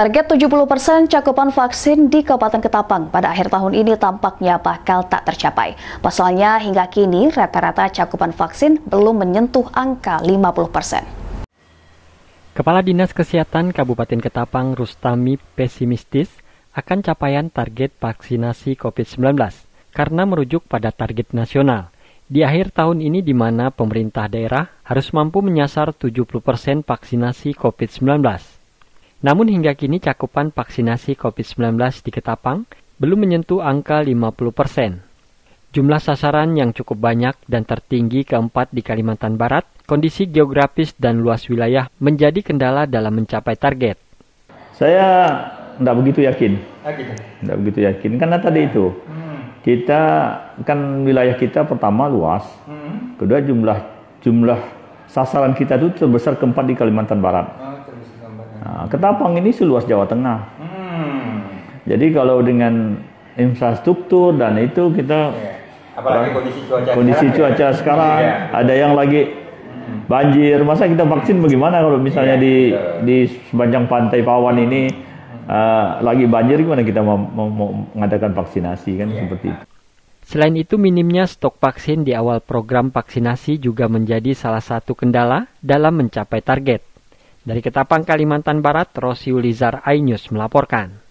Target 70% cakupan vaksin di Kabupaten Ketapang pada akhir tahun ini tampaknya bakal tak tercapai. Pasalnya hingga kini rata-rata cakupan vaksin belum menyentuh angka 50%. Kepala Dinas Kesehatan Kabupaten Ketapang Rustami pesimistis akan capaian target vaksinasi COVID-19 karena merujuk pada target nasional. Di akhir tahun ini di mana pemerintah daerah harus mampu menyasar 70% vaksinasi COVID-19. Namun hingga kini cakupan vaksinasi COVID-19 di Ketapang belum menyentuh angka 50 persen. Jumlah sasaran yang cukup banyak dan tertinggi keempat di Kalimantan Barat, kondisi geografis dan luas wilayah menjadi kendala dalam mencapai target. Saya tidak begitu yakin. Tidak begitu yakin, karena tadi itu. Hmm. Kita, kan wilayah kita pertama luas, hmm. kedua jumlah jumlah sasaran kita itu terbesar keempat di Kalimantan Barat Nah, Ketapang ini seluas Jawa Tengah. Hmm. Jadi kalau dengan infrastruktur dan itu kita ya. Apalagi kondisi cuaca kondisi sekarang, ya. cuaca sekarang ya. ada yang lagi hmm. banjir masa kita vaksin bagaimana kalau misalnya ya, di betul. di sepanjang pantai Pawan ini uh, lagi banjir gimana kita mau, mau, mau mengadakan vaksinasi kan ya. seperti itu. Selain itu minimnya stok vaksin di awal program vaksinasi juga menjadi salah satu kendala dalam mencapai target. Dari Ketapang, Kalimantan Barat, Rosiulizar Ainus melaporkan.